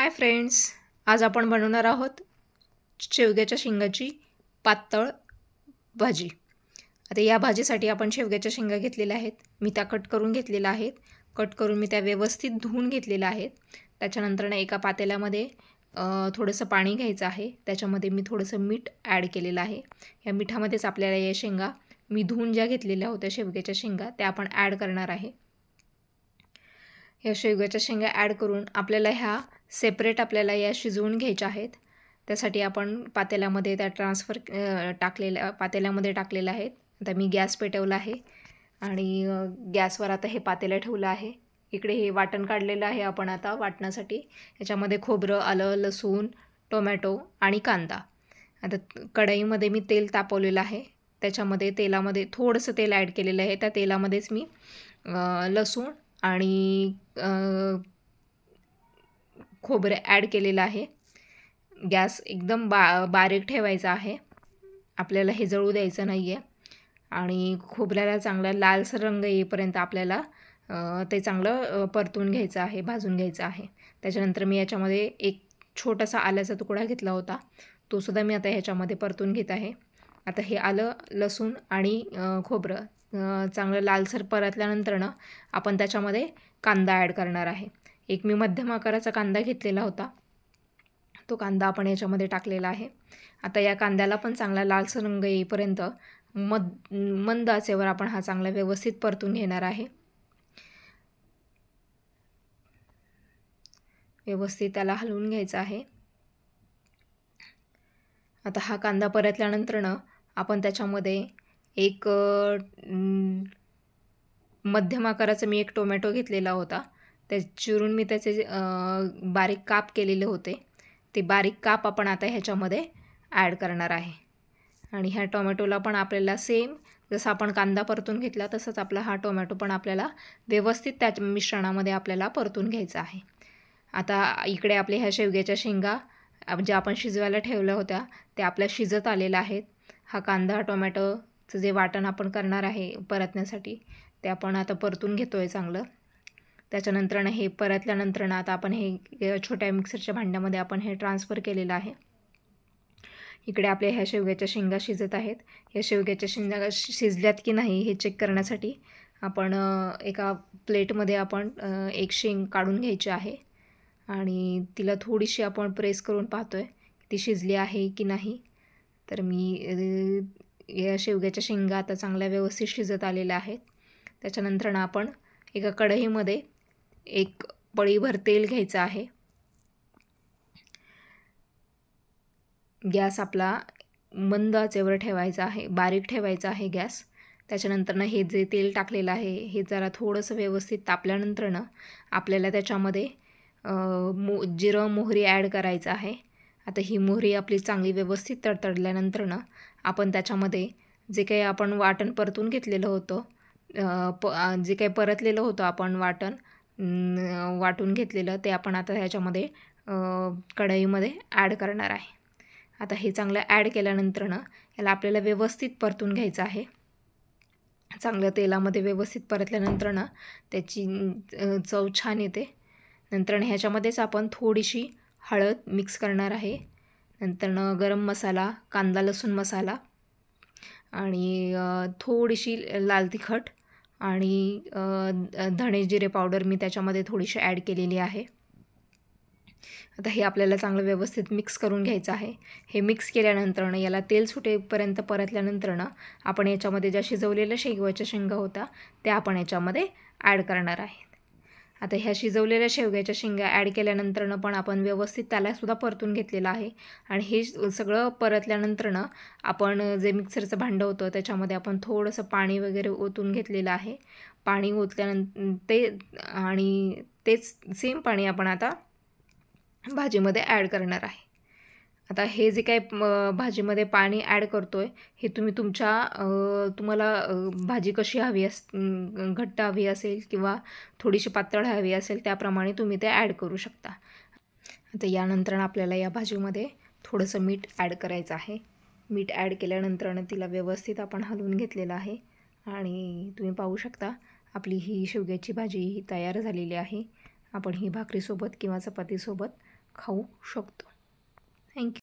hi friends आज आपण बनवणार आहोत शेवग्याच्या शेंगाची पातळ भाजी आता या भाजीसाठी आपण शेवग्याच्या शेंगा घेतलेल्या आहेत मी त्या कट करून घेतलेल्या आहेत कट करून मी त्या व्यवस्थित धुवून घेतलेल्या आहेत त्याच्यानंतरनं एका पातेल्यामध्ये थोडंसं पाणी घ्यायचं आहे त्याच्यामध्ये मी थोडंसं मीठ ॲड केलेलं आहे या मिठामध्येच आपल्याला या शेंगा मी धुवून ज्या घेतलेल्या होत्या शेवग्याच्या शेंगा त्या आपण ॲड करणार आहे या शेवग्याच्या शेंगा ॲड करून आपल्याला ह्या सेपरेट आपल्याला या शिजवून घ्यायच्या आहेत त्यासाठी आपण पातेल्यामध्ये त्या ट्रान्सफर टाकलेल्या पातेल्यामध्ये टाकलेल्या आहेत आता मी गॅस पेटवला आहे आणि गॅसवर आता हे पातेलं ठेवलं आहे इकडे हे वाटण काढलेलं आहे आपण आता वाटण्यासाठी याच्यामध्ये खोबरं आलं लसूण टोमॅटो आणि कांदा आता कढईमध्ये मी तेल तापवलेलं आहे त्याच्यामध्ये तेलामध्ये थोडंसं तेल ॲड केलेलं आहे त्या तेलामध्येच मी लसूण आणि खोबरं ॲड केलेलं आहे गॅस एकदम बा बारीक ठेवायचा आहे आपल्याला हे जळू द्यायचं नाही आहे आणि खोबऱ्याला चांगला लालसर रंग येईपर्यंत आपल्याला ते चांगलं परतून घ्यायचं आहे भाजून घ्यायचं आहे त्याच्यानंतर मी याच्यामध्ये एक छोटासा आल्याचा तुकडा घेतला होता तोसुद्धा मी आता ह्याच्यामध्ये परतून घेत आहे आता हे आलं लसूण आणि खोबरं चांगलं लालसर परतल्यानंतरनं आपण त्याच्यामध्ये कांदा ॲड करणार आहे एक मी मध्यम आकाराचा कांदा घेतलेला होता तो कांदा आपण याच्यामध्ये टाकलेला आहे आता या कांद्याला पण चांगला लालसर रंग येईपर्यंत मद मंद आचेवर आपण हा चांगला व्यवस्थित परतून घेणार आहे व्यवस्थित त्याला हलवून घ्यायचं आहे आता हा कांदा परतल्यानंतरनं आपण त्याच्यामध्ये एक मध्यम आकाराचा मी एक टोमॅटो घेतलेला होता ते चिरून मी त्याचे बारीक काप केलेले होते ते बारीक काप आपण आता ह्याच्यामध्ये ॲड करणार आहे आणि ह्या टोमॅटोला पण आपल्याला सेम जसं आपण कांदा परतून घेतला तसंच आपला हा टोमॅटो पण आपल्याला व्यवस्थित त्या मिश्रणामध्ये आपल्याला परतून घ्यायचा आहे आता इकडे आपले ह्या शेवग्याच्या शेंगा ज्या आपण शिजवायला ठेवल्या होत्या त्या आपल्या शिजत आलेल्या आहेत हा कांदा टोमॅटोचं जे वाटण आपण करणार आहे परतण्यासाठी ते आपण आता परतून घेतो आहे चांगलं त्याच्यानंतरनं हे परतल्यानंतरनं आता आपण हे छोट्या मिक्सरच्या भांड्यामध्ये आपण हे ट्रान्सफर केलेलं आहे इकडे आपल्या ह्या शेवग्याच्या शेंगा शिजत आहेत ह्या शेवग्याच्या शेंगा शिजल्यात की नाही हे चेक करण्यासाठी आपण एका प्लेटमध्ये आपण एक शेंग काढून घ्यायची आहे आणि तिला थोडीशी आपण प्रेस करून पाहतो आहे ती शिजली आहे की नाही तर मी या शेवग्याच्या शेंगा आता चांगल्या व्यवस्थित शिजत आलेल्या आहेत त्याच्यानंतरनं आपण एका कढईमध्ये एक पळीभर तेल घ्यायचं आहे गॅस आपला मंद आचेवर ठेवायचा आहे बारीक ठेवायचा आहे गॅस त्याच्यानंतरनं हे जे तेल टाकलेलं आहे हे जरा थोडंसं व्यवस्थित तापल्यानंतरनं आपल्याला त्याच्यामध्ये मो जिरं मोहरी ॲड करायचं आहे आता ही मोहरी आपली चांगली व्यवस्थित तडतडल्यानंतरनं आपण त्याच्यामध्ये जे काही आपण वाटण परतून घेतलेलं होतं प जे काही परतलेलं होतं आपण वाटण वाटून घेतलेलं ते आपण आता ह्याच्यामध्ये कढईमध्ये ॲड करणार आहे आता हे चांगलं ॲड केल्यानंतरनं याला आपल्याला व्यवस्थित परतून घ्यायचं आहे चांगलं तेलामध्ये व्यवस्थित परतल्यानंतरनं त्याची चव छान येते नंतरनं ह्याच्यामध्येच आपण थोडीशी हळद मिक्स करणार आहे नंतरनं गरम मसाला कांदा लसूण मसाला आणि थोडीशी लाल तिखट आणि धणे जिरे पावडर मी त्याच्यामध्ये थोडीशी ॲड केलेली आहे आता हे आपल्याला चांगलं व्यवस्थित मिक्स करून घ्यायचं आहे हे मिक्स केल्यानंतरनं याला तेल सुटेपर्यंत परतल्यानंतरनं आपण याच्यामध्ये ज्या शिजवलेल्या शेगवाच्या शेंगा होता त्या आपण याच्यामध्ये ॲड करणार आहे आता ह्या शिजवलेल्या शेवग्याच्या शेंगा ॲड केल्यानंतरनं पण आपण व्यवस्थित त्यालासुद्धा परतून घेतलेलं आहे आणि हे सगळं परतल्यानंतरनं आपण जे मिक्सरचं भांडं होतं त्याच्यामध्ये आपण थोडंसं पाणी वगैरे ओतून घेतलेलं आहे पाणी ओतल्यानंतर ते आणि तेच सेम पाणी आपण आता भाजीमध्ये ॲड करणार आहे आता हे जे काही भाजीमध्ये पाणी ॲड करतो आहे हे तुम्ही तुमच्या तुम्हाला भाजी कशी हवी अस घट्ट हवी असेल किंवा थोडीशी पातळ हवी असेल त्याप्रमाणे तुम्ही ते ॲड करू शकता आता यानंतर आपल्याला या भाजीमध्ये थोडंसं मीठ ॲड करायचं आहे मीठ ॲड केल्यानंतरनं तिला व्यवस्थित आपण हलवून घेतलेलं आहे आणि तुम्ही पाहू शकता आपली ही शेवग्याची भाजी ही तयार झालेली आहे आपण ही भाकरीसोबत किंवा चपातीसोबत खाऊ शकतो थँक्यू